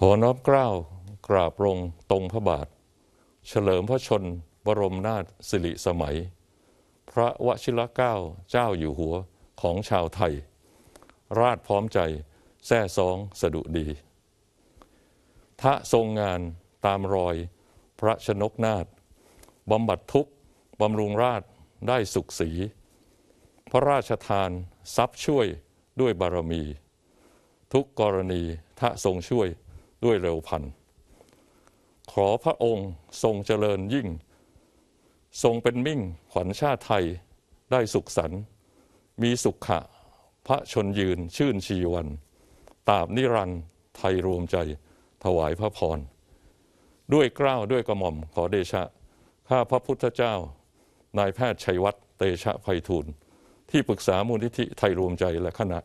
ขอน้อมเกล้ากราบลงตรงพระบาท เฉลิมพระชนบรมนาถสิริสมัย พระวชิรเกล้าเจ้าอยู่หัวของชาวไทย ราชพร้อมใจแท้สองสะดุดีทะทรงงานตามรอยพระชนกนาฏบำบัดทุกข์บำรุงราชได้สุขสี พระราชทานทรัพย์ช่วยด้วยบารมี ทุกกรณีทะทรงช่วยด้วยเร็วพัน ขอพระองค์ทรงเจริญยิ่ง ทรงเป็นมิ่งขวัญชาติไทยได้สุขสันมีสุขะพระชนยืนชื่นชีวัน ตาบนิรันไทยรวมใจถวายพระพร ด้วยกล้าวด้วยกระหม่อมขอเดชะ ข้าพระพุทธเจ้า นายแพทย์ชัยวัฒน์เตชะไพฑูรย์ที่ปรึกษามูลนิธิไทยรวมใจและคณะ